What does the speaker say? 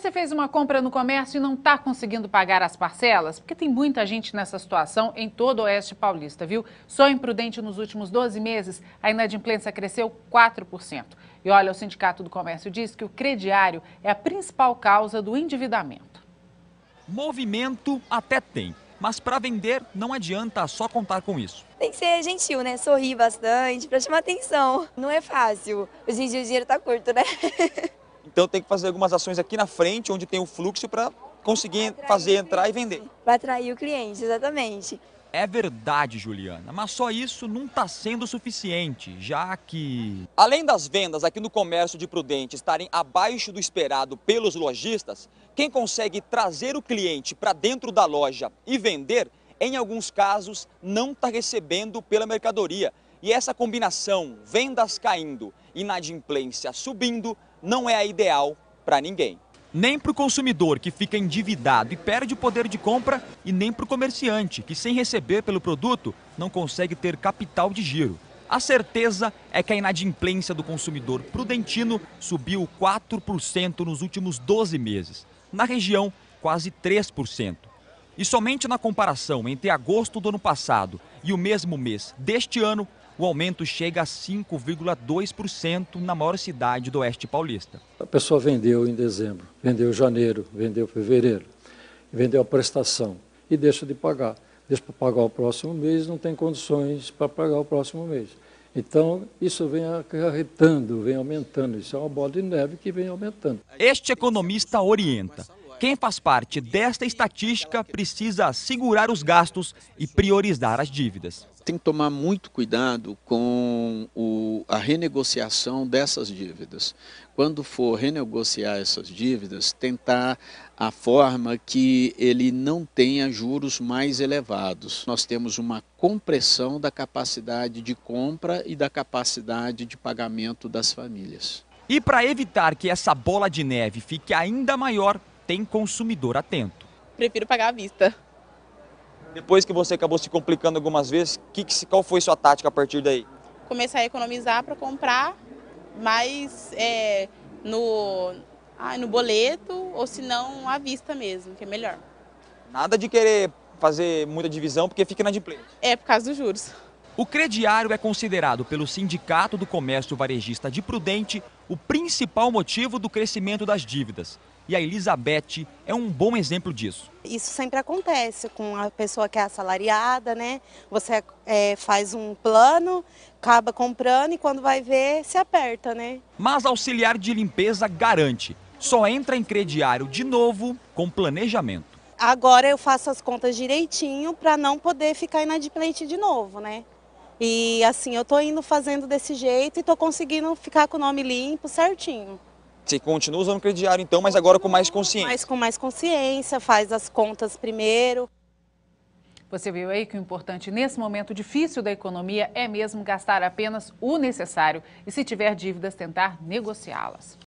você fez uma compra no comércio e não está conseguindo pagar as parcelas? Porque tem muita gente nessa situação em todo o Oeste Paulista, viu? Só imprudente nos últimos 12 meses, a inadimplência cresceu 4%. E olha, o Sindicato do Comércio diz que o crediário é a principal causa do endividamento. Movimento até tem, mas para vender não adianta só contar com isso. Tem que ser gentil, né? Sorrir bastante para chamar atenção. Não é fácil. Hoje em dia o dinheiro está curto, né? Então tem que fazer algumas ações aqui na frente, onde tem o fluxo, para conseguir fazer entrar e vender. Para atrair o cliente, exatamente. É verdade, Juliana, mas só isso não está sendo suficiente, já que. Além das vendas aqui no comércio de Prudente estarem abaixo do esperado pelos lojistas, quem consegue trazer o cliente para dentro da loja e vender, em alguns casos, não está recebendo pela mercadoria. E essa combinação, vendas caindo e inadimplência subindo, não é a ideal para ninguém. Nem para o consumidor que fica endividado e perde o poder de compra, e nem para o comerciante que, sem receber pelo produto, não consegue ter capital de giro. A certeza é que a inadimplência do consumidor prudentino subiu 4% nos últimos 12 meses. Na região, quase 3%. E somente na comparação entre agosto do ano passado e o mesmo mês deste ano, o aumento chega a 5,2% na maior cidade do Oeste Paulista. A pessoa vendeu em dezembro, vendeu em janeiro, vendeu em fevereiro, vendeu a prestação e deixa de pagar. Deixa para pagar o próximo mês, não tem condições para pagar o próximo mês. Então, isso vem acarretando, vem aumentando. Isso é uma bola de neve que vem aumentando. Este economista orienta quem faz parte desta estatística precisa segurar os gastos e priorizar as dívidas. Tem que tomar muito cuidado com o, a renegociação dessas dívidas. Quando for renegociar essas dívidas, tentar a forma que ele não tenha juros mais elevados. Nós temos uma compressão da capacidade de compra e da capacidade de pagamento das famílias. E para evitar que essa bola de neve fique ainda maior, tem consumidor atento. Prefiro pagar à vista. Depois que você acabou se complicando algumas vezes, que, que, qual foi sua tática a partir daí? Começar a economizar para comprar mais é, no, ah, no boleto ou se não à vista mesmo, que é melhor. Nada de querer fazer muita divisão porque fica na inadimplente. É, por causa dos juros. O crediário é considerado pelo Sindicato do Comércio Varejista de Prudente o principal motivo do crescimento das dívidas. E a Elizabeth é um bom exemplo disso. Isso sempre acontece com a pessoa que é assalariada, né? Você é, faz um plano, acaba comprando e quando vai ver, se aperta, né? Mas auxiliar de limpeza garante. Só entra em crediário de novo com planejamento. Agora eu faço as contas direitinho para não poder ficar inadimplente de novo, né? E assim, eu estou indo fazendo desse jeito e estou conseguindo ficar com o nome limpo certinho. Você continua usando crediário então, mas agora com mais uhum, consciência. Mas com mais consciência, faz as contas primeiro. Você viu aí que o importante nesse momento difícil da economia é mesmo gastar apenas o necessário e, se tiver dívidas, tentar negociá-las.